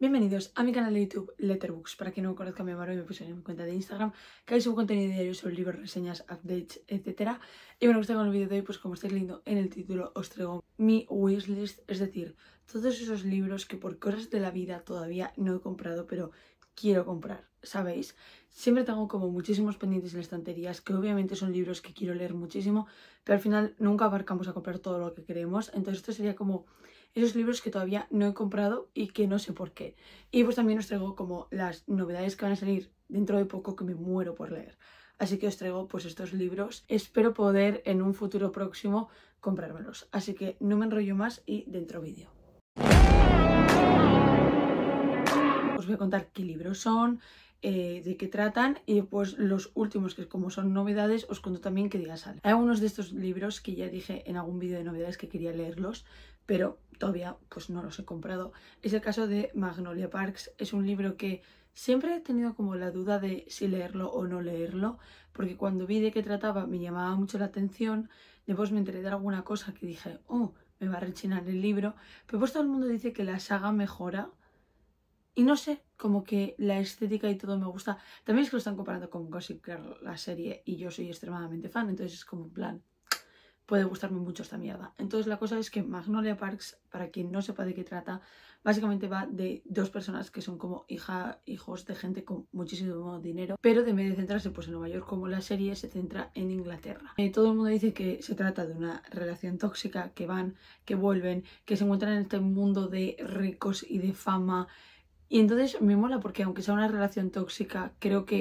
Bienvenidos a mi canal de YouTube Letterbooks. Para quien no me conozca, me llamo y me puse en mi cuenta de Instagram, que hay un contenido diario sobre libros, reseñas, updates, etc. Y bueno, pues gusta con el vídeo de hoy, pues como estáis leyendo en el título, os traigo mi wishlist, es decir, todos esos libros que por cosas de la vida todavía no he comprado, pero quiero comprar, ¿sabéis? Siempre tengo como muchísimos pendientes en las estanterías, que obviamente son libros que quiero leer muchísimo, pero al final nunca abarcamos a comprar todo lo que queremos, entonces esto sería como esos libros que todavía no he comprado y que no sé por qué. Y pues también os traigo como las novedades que van a salir dentro de poco que me muero por leer. Así que os traigo pues estos libros. Espero poder en un futuro próximo comprármelos. Así que no me enrollo más y dentro vídeo. Os voy a contar qué libros son, eh, de qué tratan y pues los últimos que como son novedades os cuento también qué día salen. Hay algunos de estos libros que ya dije en algún vídeo de novedades que quería leerlos pero todavía pues no los he comprado. Es el caso de Magnolia Parks, es un libro que siempre he tenido como la duda de si leerlo o no leerlo, porque cuando vi de qué trataba me llamaba mucho la atención, después me enteré de alguna cosa que dije, oh, me va a rechinar el libro, pero pues todo el mundo dice que la saga mejora y no sé, como que la estética y todo me gusta. También es que lo están comparando con Gossip la serie, y yo soy extremadamente fan, entonces es como un plan, puede gustarme mucho esta mierda. Entonces la cosa es que Magnolia Parks, para quien no sepa de qué trata, básicamente va de dos personas que son como hija, hijos de gente con muchísimo dinero, pero de en de centrarse pues en Nueva York como la serie, se centra en Inglaterra. Eh, todo el mundo dice que se trata de una relación tóxica, que van, que vuelven, que se encuentran en este mundo de ricos y de fama. Y entonces me mola porque aunque sea una relación tóxica, creo que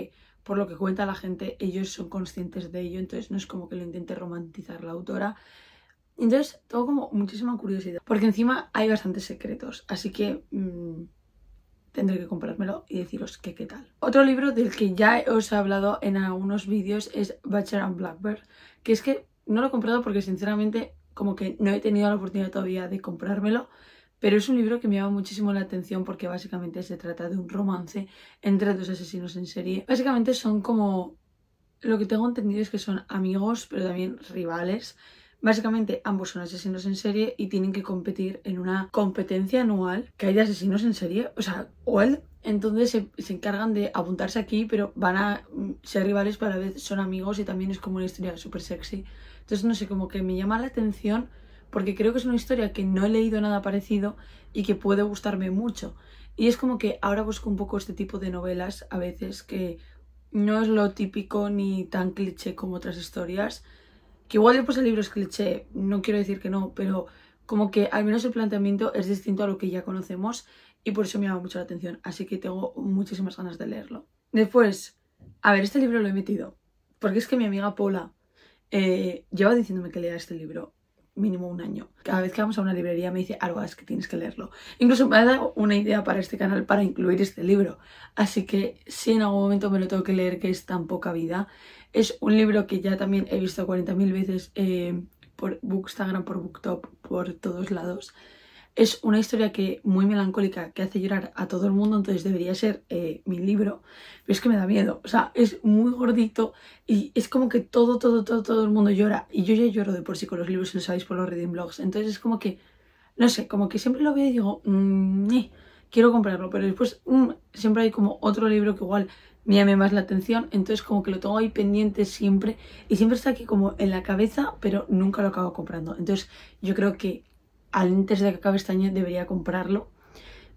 por lo que cuenta la gente, ellos son conscientes de ello, entonces no es como que lo intente romantizar la autora. Entonces, tengo como muchísima curiosidad, porque encima hay bastantes secretos, así que mm, tendré que comprármelo y deciros que qué tal. Otro libro del que ya os he hablado en algunos vídeos es Bachelor and Blackbird, que es que no lo he comprado porque sinceramente como que no he tenido la oportunidad todavía de comprármelo, pero es un libro que me llama muchísimo la atención porque básicamente se trata de un romance entre dos asesinos en serie. Básicamente son como... Lo que tengo entendido es que son amigos, pero también rivales. Básicamente ambos son asesinos en serie y tienen que competir en una competencia anual que hay de asesinos en serie. O sea, ¿well? Entonces se, se, encargan de apuntarse aquí, pero van a mm, ser rivales, pero a la vez son amigos y también es como una historia súper sexy. Entonces no sé, como que me llama la atención porque creo que es una historia que no he leído nada parecido y que puede gustarme mucho. Y es como que ahora busco un poco este tipo de novelas a veces que no es lo típico ni tan cliché como otras historias. Que igual después el libro es cliché, no quiero decir que no, pero como que al menos el planteamiento es distinto a lo que ya conocemos y por eso me llama mucho la atención, así que tengo muchísimas ganas de leerlo. Después, a ver, este libro lo he metido, porque es que mi amiga Paula eh, lleva diciéndome que lea este libro mínimo un año. Cada vez que vamos a una librería me dice algo, es que tienes que leerlo. Incluso me ha dado una idea para este canal para incluir este libro. Así que si en algún momento me lo tengo que leer, que es tan poca vida, es un libro que ya también he visto 40.000 veces eh, por Bookstagram, por Booktop, por todos lados. Es una historia que muy melancólica, que hace llorar a todo el mundo, entonces debería ser eh, mi libro, pero es que me da miedo. O sea, es muy gordito y es como que todo, todo, todo, todo el mundo llora. Y yo ya lloro de por sí con los libros, si lo sabéis por los reading blogs. Entonces es como que, no sé, como que siempre lo veo y digo, mmm, quiero comprarlo, pero después mm, siempre hay como otro libro que igual me llame más la atención, entonces como que lo tengo ahí pendiente siempre y siempre está aquí como en la cabeza, pero nunca lo acabo comprando. Entonces yo creo que antes de que acabe este debería comprarlo,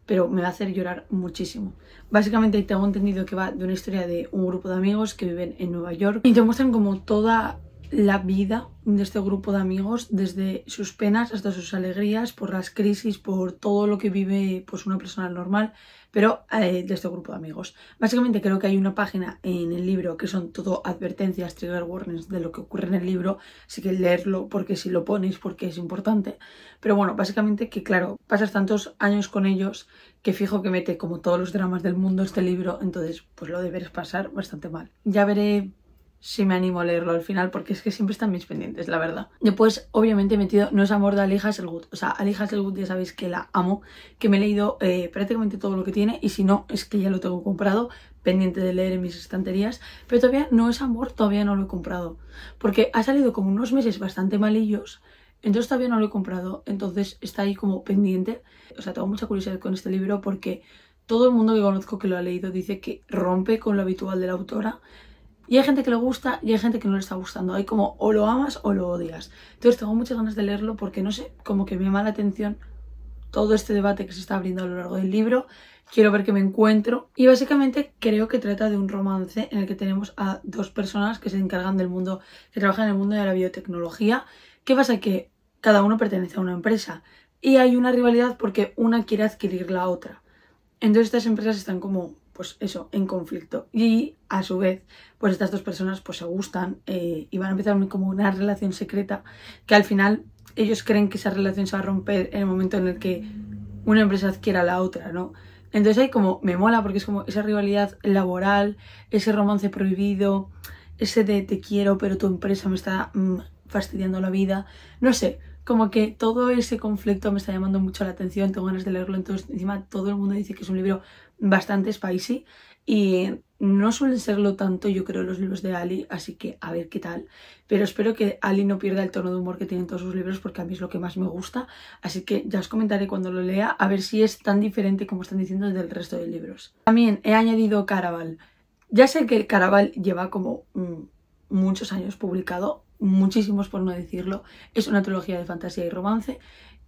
pero me va a hacer llorar muchísimo. Básicamente tengo entendido que va de una historia de un grupo de amigos que viven en Nueva York y te muestran como toda la vida de este grupo de amigos, desde sus penas hasta sus alegrías, por las crisis, por todo lo que vive pues, una persona normal, pero eh, de este grupo de amigos. Básicamente creo que hay una página en el libro que son todo advertencias, trigger warnings de lo que ocurre en el libro, así que leerlo porque si lo ponéis porque es importante. Pero bueno, básicamente que claro, pasas tantos años con ellos que fijo que mete como todos los dramas del mundo este libro, entonces pues lo deberás pasar bastante mal. Ya veré si me animo a leerlo al final, porque es que siempre están mis pendientes, la verdad. Después, obviamente, he metido No es amor de Ali Hasselwood. O sea, el Hasselwood ya sabéis que la amo, que me he leído eh, prácticamente todo lo que tiene, y si no, es que ya lo tengo comprado, pendiente de leer en mis estanterías, pero todavía No es amor, todavía no lo he comprado. Porque ha salido como unos meses bastante malillos, entonces todavía no lo he comprado, entonces está ahí como pendiente. O sea, tengo mucha curiosidad con este libro porque todo el mundo que conozco que lo ha leído dice que rompe con lo habitual de la autora, y hay gente que le gusta y hay gente que no le está gustando. Hay como o lo amas o lo odias. Entonces tengo muchas ganas de leerlo porque no sé, como que me llama la atención todo este debate que se está abriendo a lo largo del libro. Quiero ver qué me encuentro. Y básicamente creo que trata de un romance en el que tenemos a dos personas que se encargan del mundo, que trabajan en el mundo de la biotecnología. ¿Qué pasa? Que cada uno pertenece a una empresa y hay una rivalidad porque una quiere adquirir la otra. Entonces estas empresas están como pues eso, en conflicto. Y a su vez, pues estas dos personas pues se gustan eh, y van a empezar como una relación secreta que al final ellos creen que esa relación se va a romper en el momento en el que una empresa adquiera a la otra, ¿no? Entonces hay como me mola porque es como esa rivalidad laboral, ese romance prohibido, ese de te quiero pero tu empresa me está mm, fastidiando la vida, no sé, como que todo ese conflicto me está llamando mucho la atención, tengo ganas de leerlo, entonces encima todo el mundo dice que es un libro bastante spicy y no suelen serlo tanto, yo creo, los libros de Ali, así que a ver qué tal. Pero espero que Ali no pierda el tono de humor que tienen todos sus libros porque a mí es lo que más me gusta. Así que ya os comentaré cuando lo lea a ver si es tan diferente como están diciendo del resto de libros. También he añadido Caraval. Ya sé que Caraval lleva como mm, muchos años publicado, muchísimos por no decirlo. Es una trilogía de fantasía y romance.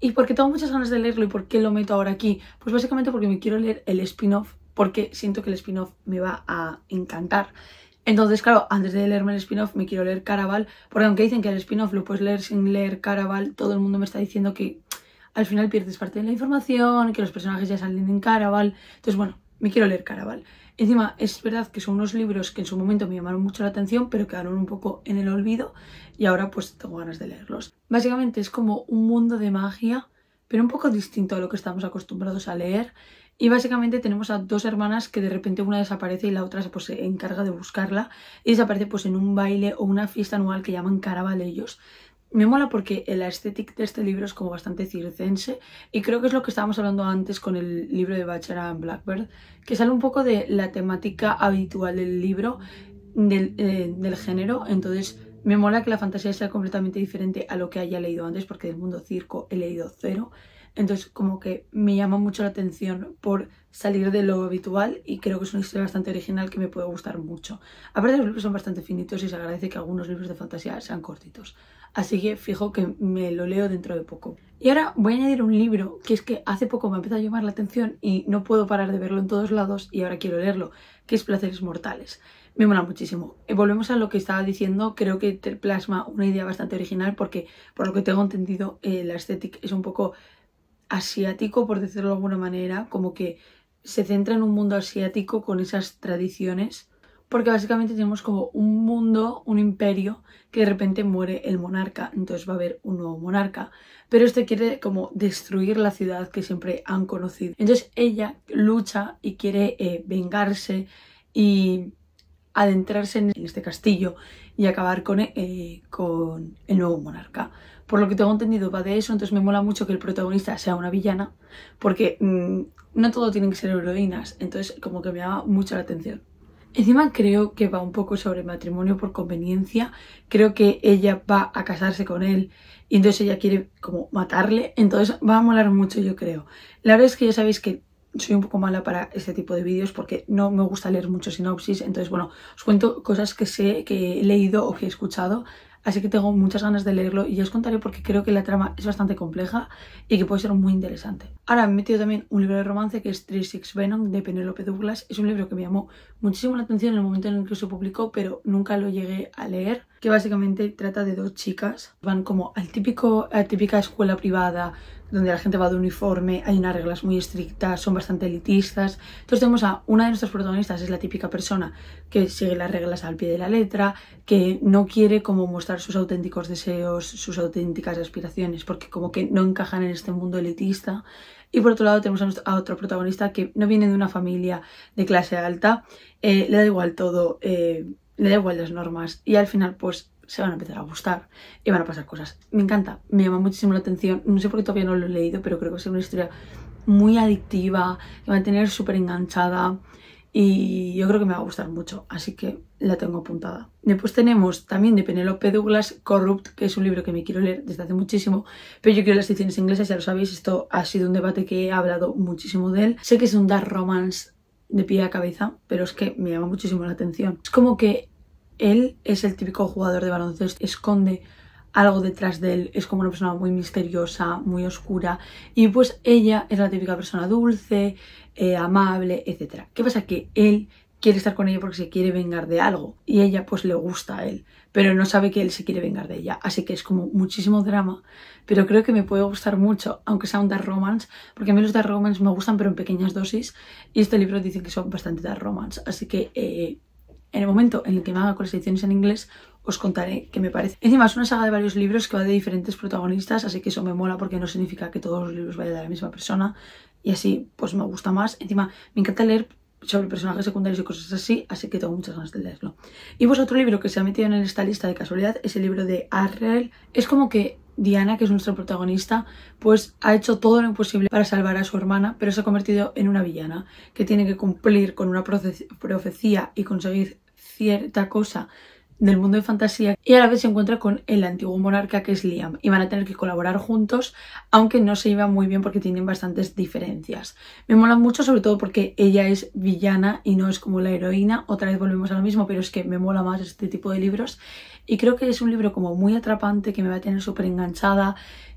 ¿Y porque tengo muchas ganas de leerlo y por qué lo meto ahora aquí? Pues básicamente porque me quiero leer el spin-off, porque siento que el spin-off me va a encantar. Entonces, claro, antes de leerme el spin-off me quiero leer Caraval, porque aunque dicen que el spin-off lo puedes leer sin leer Caraval, todo el mundo me está diciendo que al final pierdes parte de la información, que los personajes ya salen en Caraval. Entonces, bueno, me quiero leer Caraval. Encima, es verdad que son unos libros que en su momento me llamaron mucho la atención, pero quedaron un poco en el olvido y ahora pues tengo ganas de leerlos. Básicamente es como un mundo de magia, pero un poco distinto a lo que estamos acostumbrados a leer. Y básicamente tenemos a dos hermanas que de repente una desaparece y la otra se pues, encarga de buscarla y desaparece pues en un baile o una fiesta anual que llaman ellos me mola porque el aesthetic de este libro es como bastante circense y creo que es lo que estábamos hablando antes con el libro de Bachara and Blackbird, que sale un poco de la temática habitual del libro, del, eh, del género, entonces me mola que la fantasía sea completamente diferente a lo que haya leído antes porque del mundo circo he leído cero entonces como que me llama mucho la atención por salir de lo habitual y creo que es una historia bastante original que me puede gustar mucho. Aparte los libros son bastante finitos y se agradece que algunos libros de fantasía sean cortitos. Así que fijo que me lo leo dentro de poco. Y ahora voy a añadir un libro que es que hace poco me empezó a llamar la atención y no puedo parar de verlo en todos lados y ahora quiero leerlo, que es Placeres Mortales me mola muchísimo. Eh, volvemos a lo que estaba diciendo, creo que te plasma una idea bastante original porque, por lo que tengo entendido, eh, la estética es un poco asiático, por decirlo de alguna manera, como que se centra en un mundo asiático con esas tradiciones, porque básicamente tenemos como un mundo, un imperio, que de repente muere el monarca, entonces va a haber un nuevo monarca, pero este quiere como destruir la ciudad que siempre han conocido. Entonces ella lucha y quiere eh, vengarse y adentrarse en este castillo y acabar con, eh, con el nuevo monarca. Por lo que tengo entendido va de eso, entonces me mola mucho que el protagonista sea una villana, porque mm, no todo tienen que ser heroínas, entonces como que me llama mucho la atención. Encima creo que va un poco sobre matrimonio por conveniencia, creo que ella va a casarse con él y entonces ella quiere como matarle, entonces va a molar mucho yo creo. La verdad es que ya sabéis que soy un poco mala para este tipo de vídeos porque no me gusta leer mucho sinopsis, entonces bueno, os cuento cosas que sé, que he leído o que he escuchado, así que tengo muchas ganas de leerlo y ya os contaré porque creo que la trama es bastante compleja y que puede ser muy interesante. Ahora me he metido también un libro de romance que es Six Venom de Penelope Douglas, es un libro que me llamó muchísimo la atención en el momento en el que se publicó, pero nunca lo llegué a leer que básicamente trata de dos chicas. Van como al típico, a la típica escuela privada donde la gente va de uniforme, hay unas reglas muy estrictas, son bastante elitistas. Entonces tenemos a una de nuestras protagonistas, es la típica persona que sigue las reglas al pie de la letra, que no quiere como mostrar sus auténticos deseos, sus auténticas aspiraciones, porque como que no encajan en este mundo elitista. Y por otro lado tenemos a, otro protagonista que no viene de una familia de clase alta, eh, le da igual todo, eh, le da igual las normas y al final pues se van a empezar a gustar y van a pasar cosas. Me encanta, me llama muchísimo la atención, no sé por qué todavía no lo he leído, pero creo que es una historia muy adictiva, que va a tener súper enganchada y yo creo que me va a gustar mucho, así que la tengo apuntada. Después tenemos también de Penelope Douglas Corrupt, que es un libro que me quiero leer desde hace muchísimo, pero yo quiero las ediciones inglesas, ya lo sabéis, esto ha sido un debate que he hablado muchísimo de él. Sé que es un dark romance de pie a cabeza, pero es que me llama muchísimo la atención. Es como que él es el típico jugador de baloncesto, esconde algo detrás de él, es como una persona muy misteriosa, muy oscura, y pues ella es la típica persona dulce, eh, amable, etc. ¿Qué pasa? Que él quiere estar con ella porque se quiere vengar de algo y ella pues le gusta a él, pero no sabe que él se quiere vengar de ella, así que es como muchísimo drama, pero creo que me puede gustar mucho, aunque sea un dark romance, porque a mí los dark romance me gustan pero en pequeñas dosis y este libro dice que son bastante dark romance, así que eh, en el momento en el que me haga con en inglés os contaré qué me parece. Encima es una saga de varios libros que va de diferentes protagonistas, así que eso me mola porque no significa que todos los libros vayan de la misma persona y así pues me gusta más. Encima me encanta leer sobre personajes secundarios y cosas así, así que tengo muchas ganas de leerlo. Y pues otro libro que se ha metido en esta lista de casualidad es el libro de Arrel. Es como que Diana, que es nuestra protagonista, pues ha hecho todo lo imposible para salvar a su hermana, pero se ha convertido en una villana que tiene que cumplir con una profecía y conseguir cierta cosa del mundo de fantasía y a la vez se encuentra con el antiguo monarca que es Liam y van a tener que colaborar juntos aunque no se llevan muy bien porque tienen bastantes diferencias. Me mola mucho sobre todo porque ella es villana y no es como la heroína, otra vez volvemos a lo mismo pero es que me mola más este tipo de libros y creo que es un libro como muy atrapante que me va a tener súper enganchada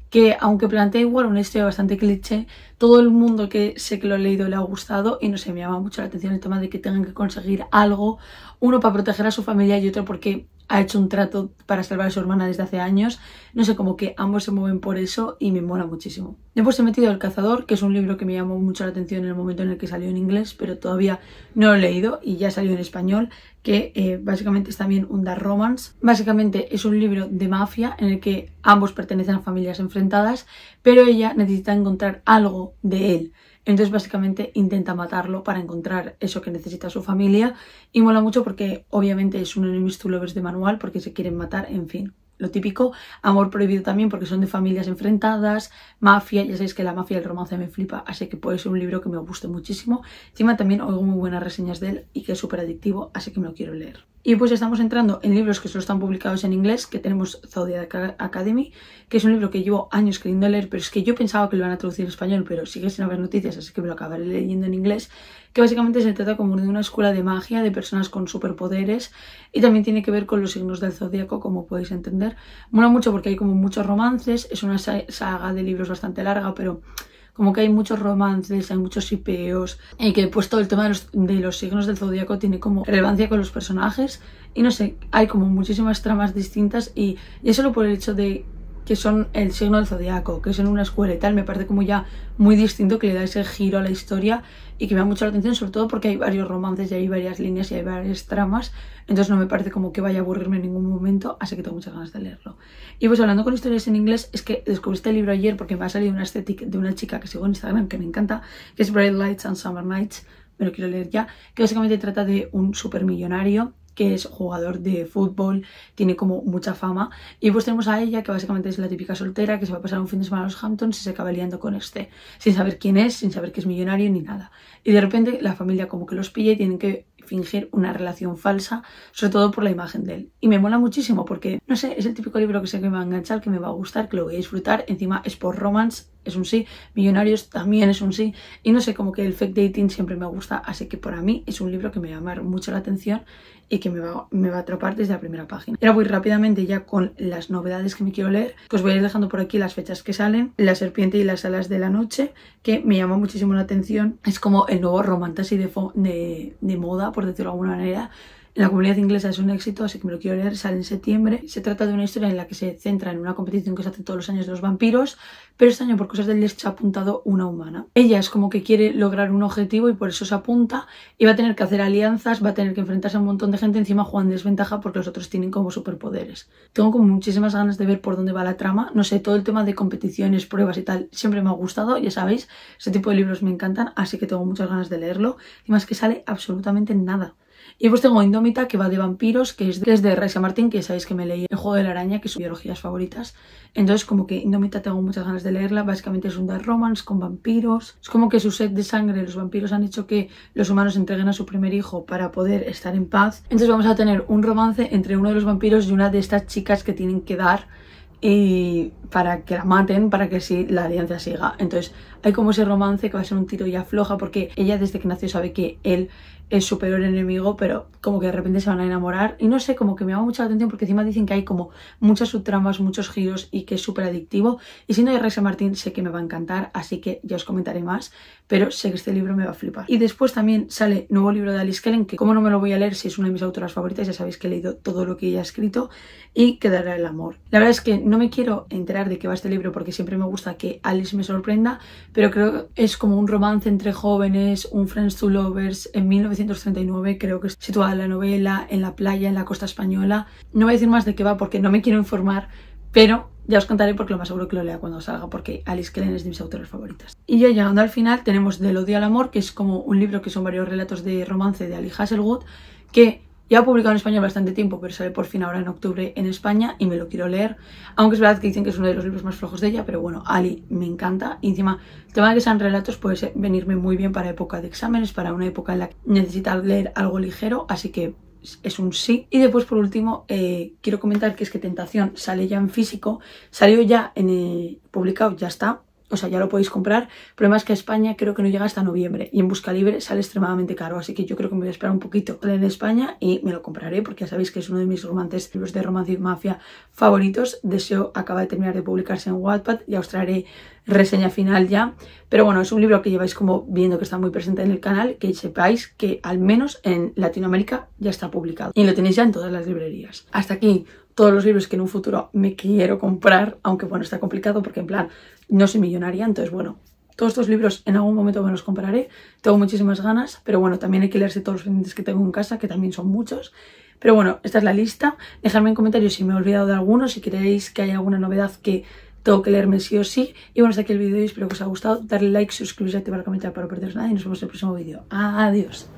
que aunque plantea igual un historia bastante cliché, todo el mundo que sé que lo ha leído le ha gustado y no sé, me llama mucho la atención el tema de que tengan que conseguir algo, uno para proteger a su familia y otro porque ha hecho un trato para salvar a su hermana desde hace años. No sé, como que ambos se mueven por eso y me mola muchísimo. Después he metido El Cazador, que es un libro que me llamó mucho la atención en el momento en el que salió en inglés, pero todavía no lo he leído y ya salió en español, que eh, básicamente es también un dark romance. Básicamente es un libro de mafia en el que ambos pertenecen a familias enfrentadas, pero ella necesita encontrar algo de él. Entonces básicamente intenta matarlo para encontrar eso que necesita su familia y mola mucho porque obviamente es un enemies to lovers de manual porque se quieren matar, en fin. Lo típico, amor prohibido también porque son de familias enfrentadas, mafia, ya sabéis que la mafia del el romance me flipa, así que puede ser un libro que me guste muchísimo. Encima también oigo muy buenas reseñas de él y que es súper adictivo, así que me lo quiero leer. Y pues estamos entrando en libros que solo están publicados en inglés, que tenemos Zodiac Academy, que es un libro que llevo años queriendo leer, pero es que yo pensaba que lo iban a traducir en español, pero sigue sin haber noticias, así que me lo acabaré leyendo en inglés, que básicamente se trata como de una escuela de magia, de personas con superpoderes, y también tiene que ver con los signos del zodiaco, como podéis entender. Mola mucho porque hay como muchos romances, es una saga de libros bastante larga, pero como que hay muchos romances, hay muchos hipeos, y que pues todo el tema de los, signos del zodiaco tiene como relevancia con los personajes, y no sé, hay como muchísimas tramas distintas, y, es solo por el hecho de que son el signo del zodiaco, que es en una escuela y tal, me parece como ya muy distinto que le da ese giro a la historia y que me da mucho la atención, sobre todo porque hay varios romances y hay varias líneas y hay varias tramas, entonces no me parece como que vaya a aburrirme en ningún momento, así que tengo muchas ganas de leerlo. Y pues hablando con historias en inglés, es que descubrí este libro ayer porque me ha salido una estética de una chica que sigo en Instagram que me encanta, que es Bright Lights and Summer Nights, me lo quiero leer ya, que básicamente trata de un supermillonario que es jugador de fútbol, tiene como mucha fama. Y pues tenemos a ella, que básicamente es la típica soltera, que se va a pasar un fin de semana a los Hamptons y se acaba liando con este, sin saber quién es, sin saber que es millonario ni nada. Y de repente la familia como que los pilla y tienen que fingir una relación falsa, sobre todo por la imagen de él. Y me mola muchísimo porque, no sé, es el típico libro que sé que me va a enganchar, que me va a gustar, que lo voy a disfrutar. Encima es por romance es un sí, Millonarios también es un sí, y no sé, como que el fake dating siempre me gusta, así que para mí es un libro que me va a llamar mucho la atención y que me va, a atrapar desde la primera página. Y ahora voy rápidamente ya con las novedades que me quiero leer, os voy a ir dejando por aquí las fechas que salen, La serpiente y las alas de la noche, que me llama muchísimo la atención, es como el nuevo romance de, de, de moda, por decirlo de alguna manera, la comunidad inglesa es un éxito, así que me lo quiero leer, sale en septiembre. Se trata de una historia en la que se centra en una competición que se hace todos los años de los vampiros, pero este año por cosas del destino ha apuntado una humana. Ella es como que quiere lograr un objetivo y por eso se apunta y va a tener que hacer alianzas, va a tener que enfrentarse a un montón de gente, encima juegan desventaja porque los otros tienen como superpoderes. Tengo como muchísimas ganas de ver por dónde va la trama, no sé, todo el tema de competiciones, pruebas y tal, siempre me ha gustado, ya sabéis, ese tipo de libros me encantan, así que tengo muchas ganas de leerlo, y más que sale absolutamente nada. Y después tengo Indómita, que va de vampiros, que es de, Raisa Martín, que sabéis que me leí El Juego de la Araña, que es su biologías favoritas. Entonces, como que Indómita tengo muchas ganas de leerla. Básicamente es un dark romance con vampiros. Es como que su sed de sangre, los vampiros han hecho que los humanos entreguen a su primer hijo para poder estar en paz. Entonces vamos a tener un romance entre uno de los vampiros y una de estas chicas que tienen que dar y para que la maten, para que sí la alianza siga. Entonces hay como ese romance que va a ser un tiro y afloja porque ella desde que nació sabe que él es superior enemigo, pero como que de repente se van a enamorar. Y no sé, como que me llama mucha atención porque encima dicen que hay como muchas subtramas, muchos giros y que es súper adictivo. Y si no hay Reza Martín sé que me va a encantar, así que ya os comentaré más, pero sé que este libro me va a flipar. Y después también sale nuevo libro de Alice Kellen, que como no me lo voy a leer si es una de mis autoras favoritas, ya sabéis que he leído todo lo que ella ha escrito y quedará el amor. La verdad es que no me quiero enterar de qué va este libro porque siempre me gusta que Alice me sorprenda, pero creo que es como un romance entre jóvenes, un Friends to Lovers en creo que es situada la novela en la playa, en la costa española. No voy a decir más de qué va porque no me quiero informar, pero ya os contaré porque lo más seguro que lo lea cuando salga, porque Alice Kellen es de mis autores favoritas. Y ya llegando al final tenemos Del odio al amor, que es como un libro que son varios relatos de romance de Ali Hasselwood, que ya ha publicado en España bastante tiempo, pero sale por fin ahora en octubre en España y me lo quiero leer. Aunque es verdad que dicen que es uno de los libros más flojos de ella, pero bueno, Ali me encanta. Y encima, el tema de que sean relatos puede venirme muy bien para época de exámenes, para una época en la que necesita leer algo ligero, así que es un sí. Y después, por último, eh, quiero comentar que es que Tentación sale ya en físico, salió ya en, eh, publicado, ya está, o sea, ya lo podéis comprar. El problema es que a España creo que no llega hasta noviembre y en Busca Libre sale extremadamente caro, así que yo creo que me voy a esperar un poquito en España y me lo compraré porque ya sabéis que es uno de mis romances, libros de romance y mafia favoritos. Deseo acaba de terminar de publicarse en Wattpad y os traeré reseña final ya. Pero bueno, es un libro que lleváis como viendo que está muy presente en el canal, que sepáis que al menos en Latinoamérica ya está publicado y lo tenéis ya en todas las librerías. Hasta aquí todos los libros que en un futuro me quiero comprar, aunque bueno, está complicado porque en plan no soy millonaria, entonces bueno, todos estos libros en algún momento me los compraré, tengo muchísimas ganas, pero bueno, también hay que leerse todos los pendientes que tengo en casa, que también son muchos. Pero bueno, esta es la lista. Dejadme en comentarios si me he olvidado de alguno, si queréis que haya alguna novedad que tengo que leerme sí o sí. Y bueno, hasta aquí el vídeo y espero que os haya gustado. Darle like, suscribiros y activar la campanita para no perderos nada. Y nos vemos en el próximo vídeo. Adiós.